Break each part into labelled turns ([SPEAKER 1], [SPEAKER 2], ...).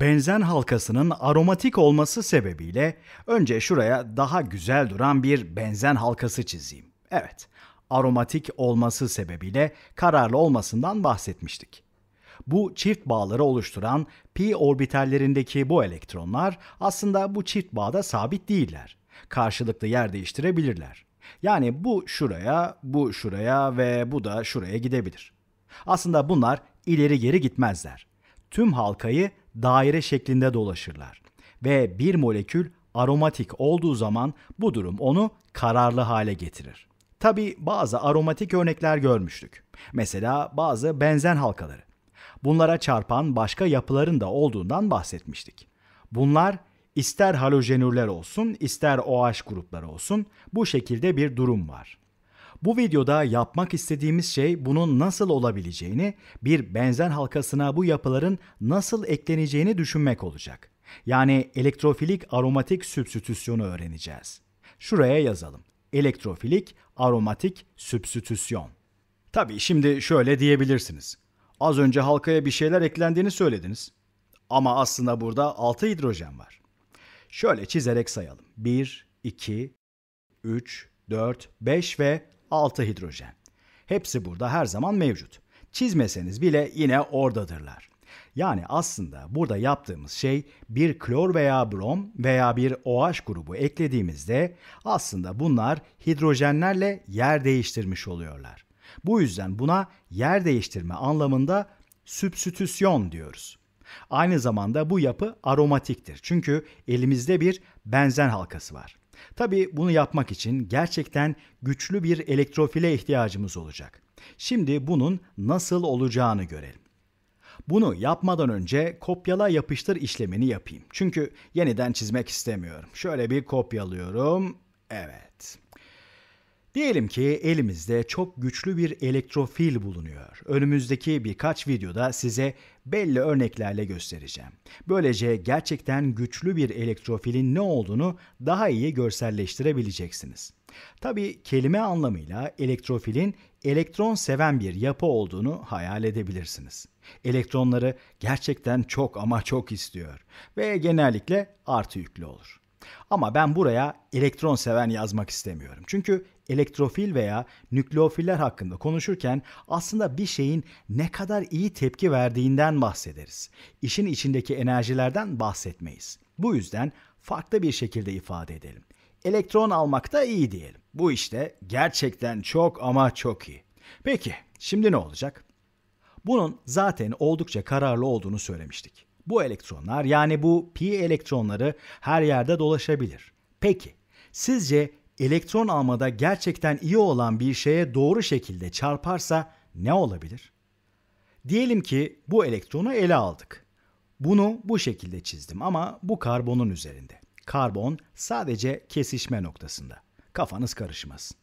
[SPEAKER 1] Benzen halkasının aromatik olması sebebiyle önce şuraya daha güzel duran bir benzen halkası çizeyim. Evet, aromatik olması sebebiyle kararlı olmasından bahsetmiştik. Bu çift bağları oluşturan p orbitallerindeki bu elektronlar aslında bu çift bağda sabit değiller. Karşılıklı yer değiştirebilirler. Yani bu şuraya, bu şuraya ve bu da şuraya gidebilir. Aslında bunlar ileri geri gitmezler. Tüm halkayı daire şeklinde dolaşırlar ve bir molekül aromatik olduğu zaman bu durum onu kararlı hale getirir. Tabi bazı aromatik örnekler görmüştük. Mesela bazı benzen halkaları. Bunlara çarpan başka yapıların da olduğundan bahsetmiştik. Bunlar ister halojenürler olsun ister OH grupları olsun bu şekilde bir durum var. Bu videoda yapmak istediğimiz şey bunun nasıl olabileceğini, bir benzen halkasına bu yapıların nasıl ekleneceğini düşünmek olacak. Yani elektrofilik aromatik sübstitüsyonu öğreneceğiz. Şuraya yazalım. Elektrofilik aromatik sübstitüsyon. Tabii şimdi şöyle diyebilirsiniz. Az önce halkaya bir şeyler eklendiğini söylediniz. Ama aslında burada 6 hidrojen var. Şöyle çizerek sayalım. 1, 2, 3, 4, 5 ve 6 hidrojen. Hepsi burada her zaman mevcut. Çizmeseniz bile yine oradadırlar. Yani aslında burada yaptığımız şey bir klor veya brom veya bir OH grubu eklediğimizde aslında bunlar hidrojenlerle yer değiştirmiş oluyorlar. Bu yüzden buna yer değiştirme anlamında substitüsyon diyoruz. Aynı zamanda bu yapı aromatiktir. Çünkü elimizde bir benzen halkası var. Tabi bunu yapmak için gerçekten güçlü bir elektrofile ihtiyacımız olacak. Şimdi bunun nasıl olacağını görelim. Bunu yapmadan önce kopyala yapıştır işlemini yapayım. Çünkü yeniden çizmek istemiyorum. Şöyle bir kopyalıyorum. Evet. Diyelim ki elimizde çok güçlü bir elektrofil bulunuyor. Önümüzdeki birkaç videoda size belli örneklerle göstereceğim. Böylece gerçekten güçlü bir elektrofilin ne olduğunu daha iyi görselleştirebileceksiniz. Tabi kelime anlamıyla elektrofilin elektron seven bir yapı olduğunu hayal edebilirsiniz. Elektronları gerçekten çok ama çok istiyor ve genellikle artı yüklü olur. Ama ben buraya elektron seven yazmak istemiyorum. Çünkü elektrofil veya nükleofiller hakkında konuşurken aslında bir şeyin ne kadar iyi tepki verdiğinden bahsederiz. İşin içindeki enerjilerden bahsetmeyiz. Bu yüzden farklı bir şekilde ifade edelim. Elektron almakta iyi diyelim. Bu işte gerçekten çok ama çok iyi. Peki şimdi ne olacak? Bunun zaten oldukça kararlı olduğunu söylemiştik. Bu elektronlar yani bu pi elektronları her yerde dolaşabilir. Peki sizce elektron almada gerçekten iyi olan bir şeye doğru şekilde çarparsa ne olabilir? Diyelim ki bu elektronu ele aldık. Bunu bu şekilde çizdim ama bu karbonun üzerinde. Karbon sadece kesişme noktasında. Kafanız karışmasın.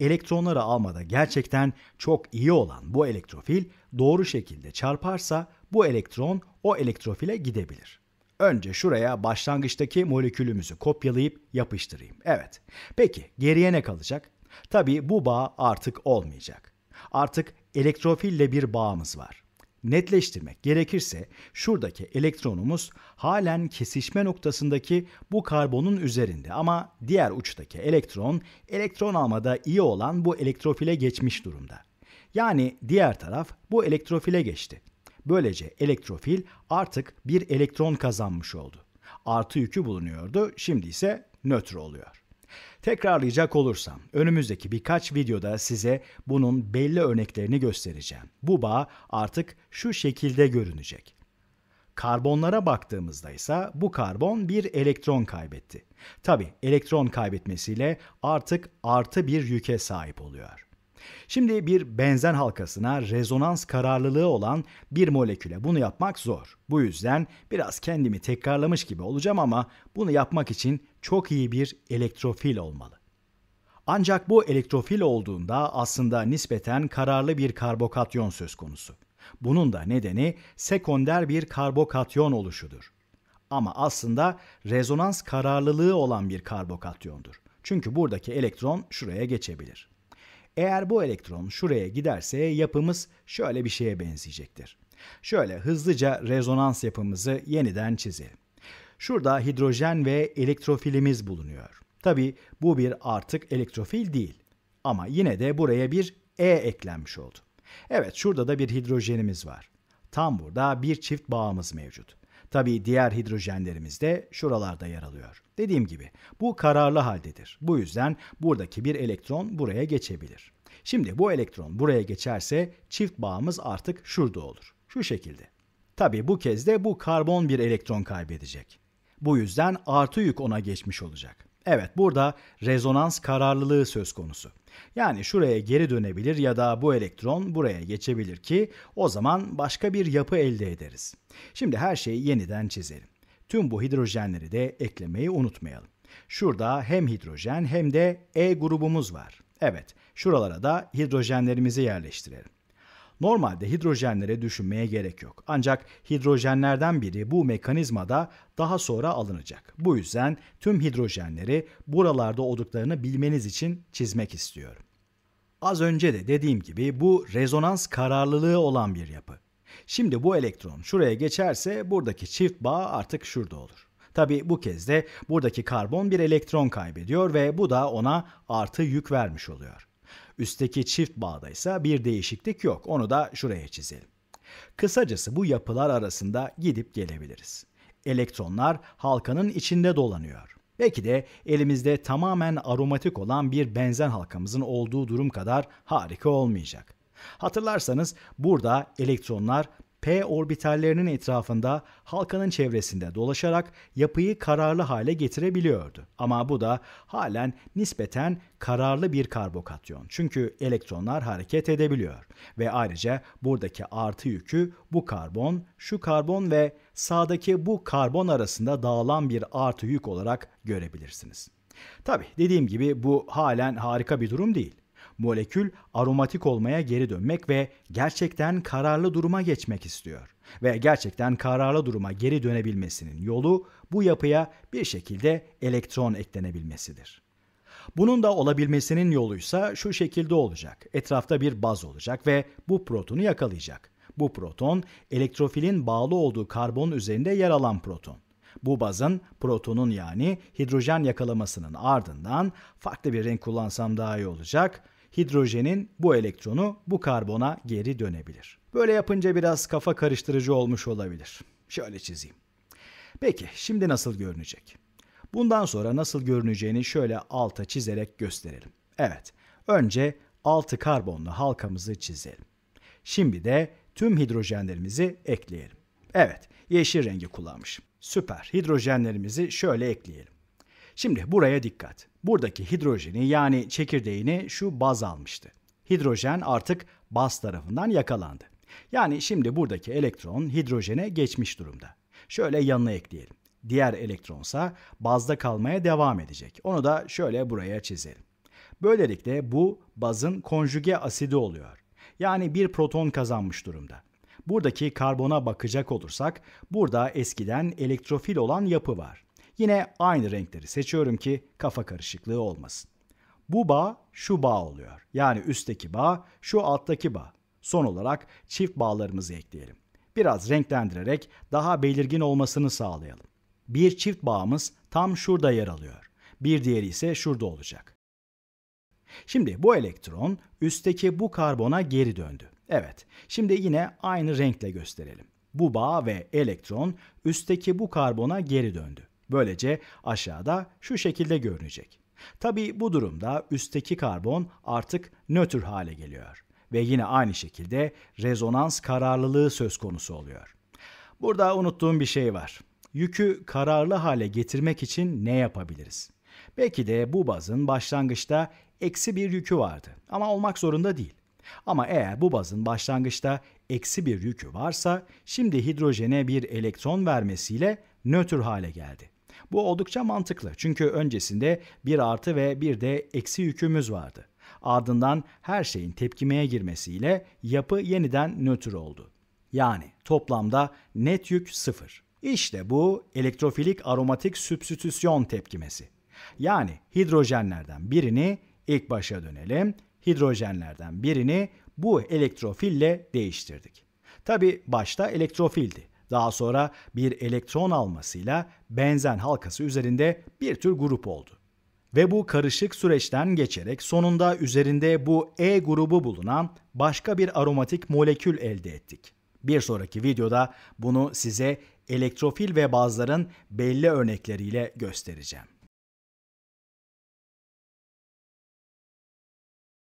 [SPEAKER 1] Elektronları almada gerçekten çok iyi olan bu elektrofil doğru şekilde çarparsa bu elektron o elektrofile gidebilir. Önce şuraya başlangıçtaki molekülümüzü kopyalayıp yapıştırayım. Evet. Peki geriye ne kalacak? Tabii bu bağ artık olmayacak. Artık elektrofille bir bağımız var. Netleştirmek gerekirse şuradaki elektronumuz halen kesişme noktasındaki bu karbonun üzerinde ama diğer uçtaki elektron elektron almada iyi olan bu elektrofile geçmiş durumda. Yani diğer taraf bu elektrofile geçti. Böylece elektrofil artık bir elektron kazanmış oldu. Artı yükü bulunuyordu, şimdi ise nötr oluyor. Tekrarlayacak olursam önümüzdeki birkaç videoda size bunun belli örneklerini göstereceğim. Bu bağ artık şu şekilde görünecek. Karbonlara baktığımızda ise bu karbon bir elektron kaybetti. Tabi elektron kaybetmesiyle artık artı bir yüke sahip oluyor. Şimdi bir benzen halkasına rezonans kararlılığı olan bir moleküle bunu yapmak zor. Bu yüzden biraz kendimi tekrarlamış gibi olacağım ama bunu yapmak için çok iyi bir elektrofil olmalı. Ancak bu elektrofil olduğunda aslında nispeten kararlı bir karbokatyon söz konusu. Bunun da nedeni sekonder bir karbokatyon oluşudur. Ama aslında rezonans kararlılığı olan bir karbokatyondur. Çünkü buradaki elektron şuraya geçebilir. Eğer bu elektron şuraya giderse yapımız şöyle bir şeye benzeyecektir. Şöyle hızlıca rezonans yapımızı yeniden çizelim. Şurada hidrojen ve elektrofilimiz bulunuyor. Tabi bu bir artık elektrofil değil. Ama yine de buraya bir E eklenmiş oldu. Evet şurada da bir hidrojenimiz var. Tam burada bir çift bağımız mevcut. Tabii diğer hidrojenlerimiz de şuralarda yer alıyor. Dediğim gibi bu kararlı haldedir. Bu yüzden buradaki bir elektron buraya geçebilir. Şimdi bu elektron buraya geçerse çift bağımız artık şurada olur. Şu şekilde. Tabii bu kez de bu karbon bir elektron kaybedecek. Bu yüzden artı yük ona geçmiş olacak. Evet burada rezonans kararlılığı söz konusu. Yani şuraya geri dönebilir ya da bu elektron buraya geçebilir ki o zaman başka bir yapı elde ederiz. Şimdi her şeyi yeniden çizelim. Tüm bu hidrojenleri de eklemeyi unutmayalım. Şurada hem hidrojen hem de E grubumuz var. Evet, şuralara da hidrojenlerimizi yerleştirelim. Normalde hidrojenlere düşünmeye gerek yok. Ancak hidrojenlerden biri bu mekanizmada daha sonra alınacak. Bu yüzden tüm hidrojenleri buralarda olduklarını bilmeniz için çizmek istiyorum. Az önce de dediğim gibi bu rezonans kararlılığı olan bir yapı. Şimdi bu elektron şuraya geçerse buradaki çift bağ artık şurada olur. Tabi bu kez de buradaki karbon bir elektron kaybediyor ve bu da ona artı yük vermiş oluyor. Üstteki çift bağda ise bir değişiklik yok. Onu da şuraya çizelim. Kısacası bu yapılar arasında gidip gelebiliriz. Elektronlar halkanın içinde dolanıyor. Belki de elimizde tamamen aromatik olan bir benzen halkamızın olduğu durum kadar harika olmayacak. Hatırlarsanız burada elektronlar p orbitallerinin etrafında halkanın çevresinde dolaşarak yapıyı kararlı hale getirebiliyordu. Ama bu da halen nispeten kararlı bir karbokatyon. Çünkü elektronlar hareket edebiliyor ve ayrıca buradaki artı yükü bu karbon, şu karbon ve sağdaki bu karbon arasında dağılan bir artı yük olarak görebilirsiniz. Tabi dediğim gibi bu halen harika bir durum değil. Molekül aromatik olmaya geri dönmek ve gerçekten kararlı duruma geçmek istiyor. Ve gerçekten kararlı duruma geri dönebilmesinin yolu bu yapıya bir şekilde elektron eklenebilmesidir. Bunun da olabilmesinin yoluysa şu şekilde olacak. Etrafta bir baz olacak ve bu protonu yakalayacak. Bu proton elektrofilin bağlı olduğu karbon üzerinde yer alan proton. Bu bazın protonun yani hidrojen yakalamasının ardından farklı bir renk kullansam daha iyi olacak hidrojenin bu elektronu bu karbona geri dönebilir. Böyle yapınca biraz kafa karıştırıcı olmuş olabilir. Şöyle çizeyim. Peki şimdi nasıl görünecek? Bundan sonra nasıl görüneceğini şöyle alta çizerek gösterelim. Evet, önce 6 karbonlu halkamızı çizelim. Şimdi de tüm hidrojenlerimizi ekleyelim. Evet, yeşil rengi kullanmışım. Süper. Hidrojenlerimizi şöyle ekleyelim. Şimdi buraya dikkat. Buradaki hidrojeni yani çekirdeğini şu baz almıştı. Hidrojen artık baz tarafından yakalandı. Yani şimdi buradaki elektron hidrojene geçmiş durumda. Şöyle yanına ekleyelim. Diğer elektronsa bazda kalmaya devam edecek. Onu da şöyle buraya çizelim. Böylelikle bu bazın konjüge asidi oluyor. Yani bir proton kazanmış durumda. Buradaki karbona bakacak olursak burada eskiden elektrofil olan yapı var. Yine aynı renkleri seçiyorum ki kafa karışıklığı olmasın. Bu bağ şu bağ oluyor. Yani üstteki bağ şu alttaki bağ. Son olarak çift bağlarımızı ekleyelim. Biraz renklendirerek daha belirgin olmasını sağlayalım. Bir çift bağımız tam şurada yer alıyor. Bir diğeri ise şurada olacak. Şimdi bu elektron üstteki bu karbona geri döndü. Evet, şimdi yine aynı renkle gösterelim. Bu bağ ve elektron üstteki bu karbona geri döndü. Böylece aşağıda şu şekilde görünecek. Tabi bu durumda üstteki karbon artık nötr hale geliyor ve yine aynı şekilde rezonans kararlılığı söz konusu oluyor. Burada unuttuğum bir şey var. Yükü kararlı hale getirmek için ne yapabiliriz? Belki de bu bazın başlangıçta eksi bir yükü vardı ama olmak zorunda değil. Ama eğer bu bazın başlangıçta eksi bir yükü varsa şimdi hidrojene bir elektron vermesiyle nötr hale geldi. Bu oldukça mantıklı çünkü öncesinde bir artı ve bir de eksi yükümüz vardı. Ardından her şeyin tepkimeye girmesiyle yapı yeniden nötr oldu. Yani toplamda net yük sıfır. İşte bu elektrofilik aromatik sübstitüsyon tepkimesi. Yani hidrojenlerden birini ilk başa dönelim, hidrojenlerden birini bu elektrofille değiştirdik. Tabi başta elektrofildi. Daha sonra bir elektron almasıyla benzen halkası üzerinde bir tür grup oldu. Ve bu karışık süreçten geçerek sonunda üzerinde bu E grubu bulunan başka bir aromatik molekül elde ettik. Bir sonraki videoda bunu size elektrofil ve bazların belli örnekleriyle göstereceğim.